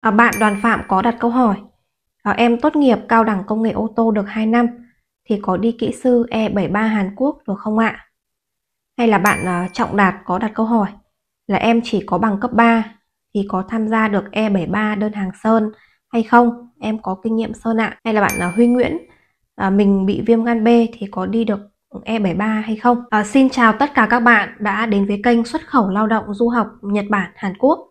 À, bạn Đoàn Phạm có đặt câu hỏi à, Em tốt nghiệp cao đẳng công nghệ ô tô được 2 năm thì có đi kỹ sư E73 Hàn Quốc được không ạ? Hay là bạn à, Trọng Đạt có đặt câu hỏi là em chỉ có bằng cấp 3 thì có tham gia được E73 đơn hàng sơn hay không? Em có kinh nghiệm sơn ạ. Hay là bạn à, Huy Nguyễn à, mình bị viêm gan B thì có đi được E73 hay không? À, xin chào tất cả các bạn đã đến với kênh xuất khẩu lao động du học Nhật Bản Hàn Quốc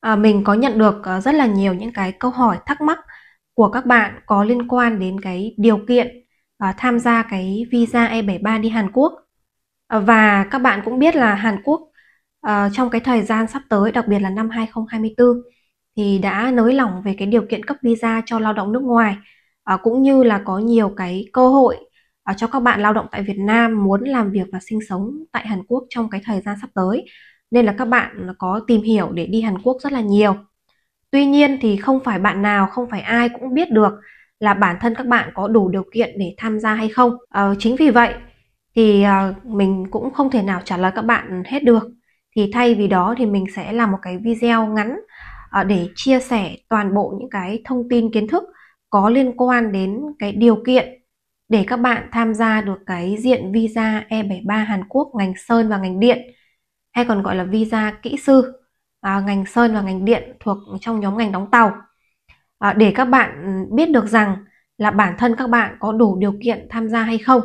à, mình có nhận được ờ, rất là nhiều những cái câu hỏi thắc mắc của các bạn có liên quan đến cái điều kiện à, tham gia cái visa E73 đi Hàn Quốc à, và các bạn cũng biết là Hàn Quốc à, trong cái thời gian sắp tới đặc biệt là năm 2024 thì đã nới lỏng về cái điều kiện cấp visa cho lao động nước ngoài à, cũng như là có nhiều cái cơ hội à, cho các bạn lao động tại Việt Nam muốn làm việc và sinh sống tại Hàn Quốc trong cái thời gian sắp tới nên là các bạn có tìm hiểu để đi Hàn Quốc rất là nhiều. Tuy nhiên thì không phải bạn nào, không phải ai cũng biết được là bản thân các bạn có đủ điều kiện để tham gia hay không. À, chính vì vậy thì à, mình cũng không thể nào trả lời các bạn hết được. Thì thay vì đó thì mình sẽ làm một cái video ngắn à, để chia sẻ toàn bộ những cái thông tin kiến thức có liên quan đến cái điều kiện để các bạn tham gia được cái diện visa E73 Hàn Quốc ngành sơn và ngành điện hay còn gọi là visa kỹ sư à, ngành sơn và ngành điện thuộc trong nhóm ngành đóng tàu à, để các bạn biết được rằng là bản thân các bạn có đủ điều kiện tham gia hay không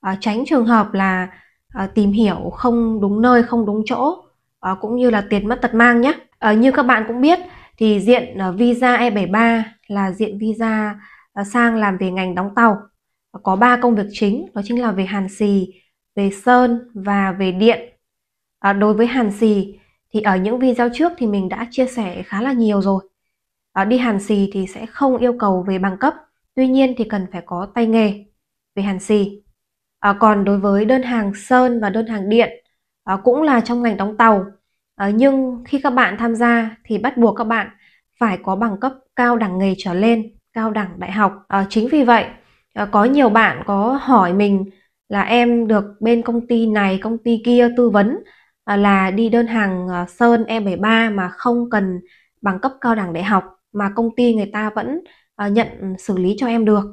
à, tránh trường hợp là à, tìm hiểu không đúng nơi không đúng chỗ à, cũng như là tiền mất tật mang nhé à, như các bạn cũng biết thì diện à, visa E73 là diện visa à, sang làm về ngành đóng tàu có ba công việc chính đó chính là về hàn xì về sơn và về điện à, đối với hàn xì thì ở những video trước thì mình đã chia sẻ khá là nhiều rồi à, đi hàn xì thì sẽ không yêu cầu về bằng cấp tuy nhiên thì cần phải có tay nghề về hàn xì à, còn đối với đơn hàng sơn và đơn hàng điện à, cũng là trong ngành đóng tàu à, nhưng khi các bạn tham gia thì bắt buộc các bạn phải có bằng cấp cao đẳng nghề trở lên cao đẳng đại học à, chính vì vậy à, có nhiều bạn có hỏi mình là em được bên công ty này công ty kia tư vấn Ờ, là đi đơn hàng ờ, sơn E73 mà không cần bằng cấp cao đẳng đại học mà công ty người ta vẫn ờ, nhận xử lý cho em được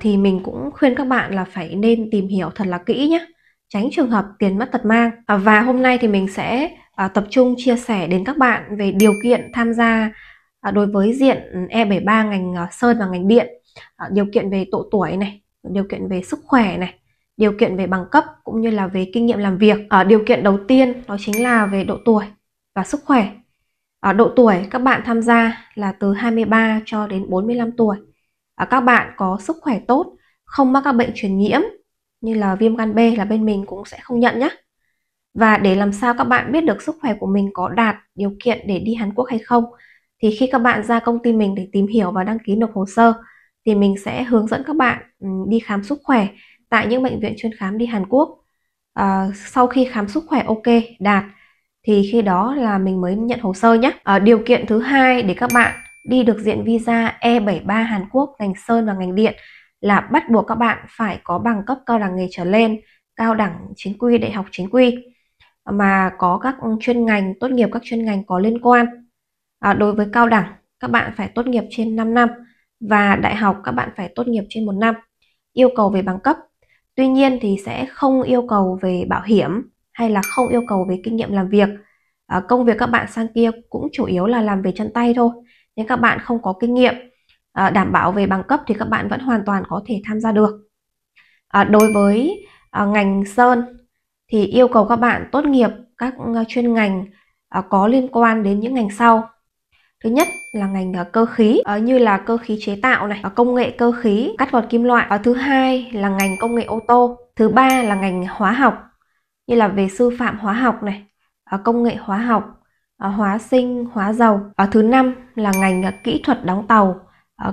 thì mình cũng khuyên các bạn là phải nên tìm hiểu thật là kỹ nhé tránh trường hợp tiền mất tật mang và hôm nay thì mình sẽ tập trung chia sẻ đến các bạn về điều kiện tham gia đối với diện E73 ngành sơn và ngành điện điều kiện về độ tuổi này điều kiện về sức khỏe này điều kiện về bằng cấp cũng như là về kinh nghiệm làm việc ở ờ, điều kiện đầu tiên đó chính là về độ tuổi và sức khỏe ở ờ, độ tuổi các bạn tham gia là từ 23 cho đến 45 tuổi ở ờ, các bạn có sức khỏe tốt không mắc các bệnh truyền nhiễm như là viêm gan B là bên mình cũng sẽ không nhận nhé và để làm sao các bạn biết được sức khỏe của mình có đạt điều kiện để đi Hàn Quốc hay không thì khi các bạn ra công ty mình để tìm hiểu và đăng ký nộp hồ sơ thì mình sẽ hướng dẫn các bạn đi khám sức khỏe tại những bệnh viện chuyên khám đi Hàn Quốc. À, sau khi khám sức khỏe ok, đạt thì khi đó là mình mới nhận hồ sơ nhé. À, điều kiện thứ hai để các bạn đi được diện visa E73 Hàn Quốc ngành sơn và ngành điện là bắt buộc các bạn phải có bằng cấp cao đẳng nghề trở lên, cao đẳng chính quy, đại học chính quy mà có các chuyên ngành tốt nghiệp các chuyên ngành có liên quan. À, đối với cao đẳng, các bạn phải tốt nghiệp trên 5 năm và đại học các bạn phải tốt nghiệp trên 1 năm. Yêu cầu về bằng cấp tuy nhiên thì sẽ không yêu cầu về bảo hiểm hay là không yêu cầu về kinh nghiệm làm việc à, công việc các bạn sang kia cũng chủ yếu là làm về chân tay thôi nên các bạn không có kinh nghiệm à, đảm bảo về bằng cấp thì các bạn vẫn hoàn toàn có thể tham gia được à, đối với à, ngành sơn thì yêu cầu các bạn tốt nghiệp các chuyên ngành à, có liên quan đến những ngành sau Thứ nhất là ngành à, cơ khí ờ, như là cơ khí chế tạo này, ờ, công nghệ cơ khí, cắt gọt kim loại. Ờ, thứ hai là ngành công nghệ ô tô. Thứ ba là ngành hóa học như là về sư phạm hóa học này, công nghệ hóa học, hóa sinh, hóa dầu. Thứ năm là ngành à, kỹ thuật đóng tàu,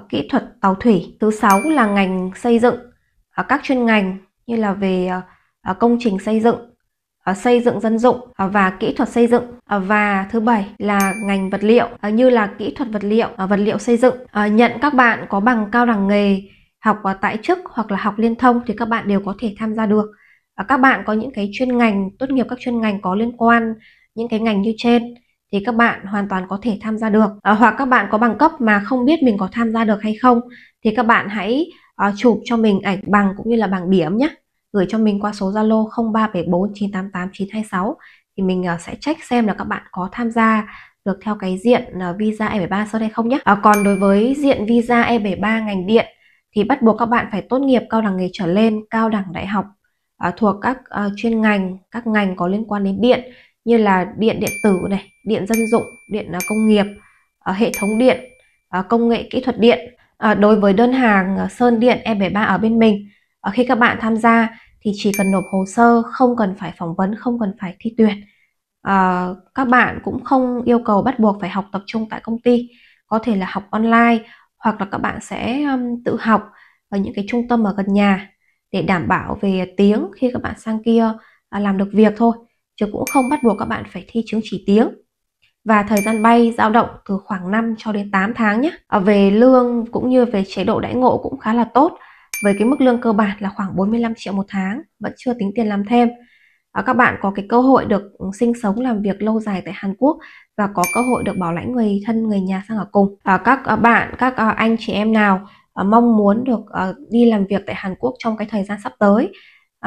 kỹ thuật tàu thủy. Thứ sáu là ngành xây dựng, các chuyên ngành như là về công trình xây dựng À, xây dựng dân dụng à, và kỹ thuật xây dựng à, và thứ bảy là ngành vật liệu như là kỹ thuật vật liệu vật liệu xây dựng nhận các bạn có bằng cao đẳng nghề học tại chức hoặc là học liên thông thì các bạn đều có thể tham gia được các bạn có những cái chuyên ngành tốt nghiệp các chuyên ngành có liên quan những cái ngành như trên thì các bạn hoàn toàn có thể tham gia được hoặc các bạn có bằng cấp mà không biết mình có tham gia được hay không thì các bạn hãy chụp cho mình ảnh bằng cũng như là bằng điểm nhé gửi cho mình qua số Zalo 0374988926 thì mình ờ, sẽ check xem là các bạn có tham gia được theo cái diện ờ, visa E73 sau đây không nhé. À, ờ, còn đối với diện visa E73 ngành điện thì bắt buộc các bạn phải tốt nghiệp cao đẳng nghề trở lên, cao đẳng đại học à, thuộc các à, chuyên ngành, các ngành có liên quan đến điện như là điện điện tử này, điện dân dụng, điện à, công nghiệp, à, hệ thống điện, à, công nghệ kỹ thuật điện. À, đối với đơn hàng sơn điện E73 ở bên mình ở ờ, khi các bạn tham gia thì chỉ cần nộp hồ sơ không cần phải phỏng vấn không cần phải thi tuyển à, các bạn cũng không yêu cầu bắt buộc phải học tập trung tại công ty có thể là học online hoặc là các bạn sẽ um, tự học ở những cái trung tâm ở gần nhà để đảm bảo về tiếng khi các bạn sang kia à, làm được việc thôi chứ cũng không bắt buộc các bạn phải thi chứng chỉ tiếng và thời gian bay dao động từ khoảng 5 cho đến 8 tháng nhé. À, về lương cũng như về chế độ đãi ngộ cũng khá là tốt với cái mức lương cơ bản là khoảng 45 triệu một tháng vẫn chưa tính tiền làm thêm à, các bạn có cái cơ hội được ừ, sinh sống làm việc lâu dài tại Hàn Quốc và có cơ hội được bảo lãnh người thân người nhà sang ở cùng à, các à, bạn các à, anh chị em nào à, mong muốn được đi làm việc tại Hàn Quốc trong cái thời gian sắp tới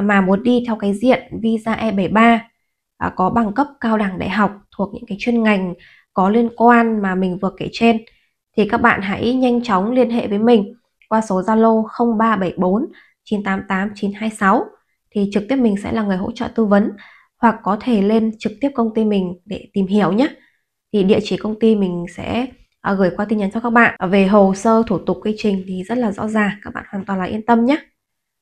mà muốn đi theo cái diện visa E73 có bằng cấp cao đẳng đại học thuộc những cái chuyên ngành có liên quan mà mình vừa kể trên thì các bạn hãy nhanh chóng liên hệ với mình qua số Zalo 0374 988 926 thì trực tiếp mình sẽ là người hỗ trợ tư vấn hoặc có thể lên trực tiếp công ty mình để tìm hiểu nhé. Thì địa chỉ công ty mình sẽ à, gửi qua tin nhắn cho các bạn. À, về hồ sơ thủ tục quy trình thì rất là rõ ràng, các bạn hoàn toàn là yên tâm nhé.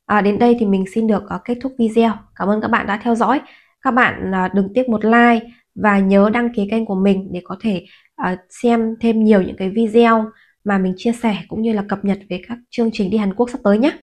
À, đến đây thì mình xin được à, kết thúc video. Cảm ơn các bạn đã theo dõi. Các bạn đừng tiếc một like và nhớ đăng ký kênh của mình để có thể xem thêm nhiều những cái video mà mình chia sẻ cũng như là cập nhật về các chương trình đi Hàn Quốc sắp tới nhé.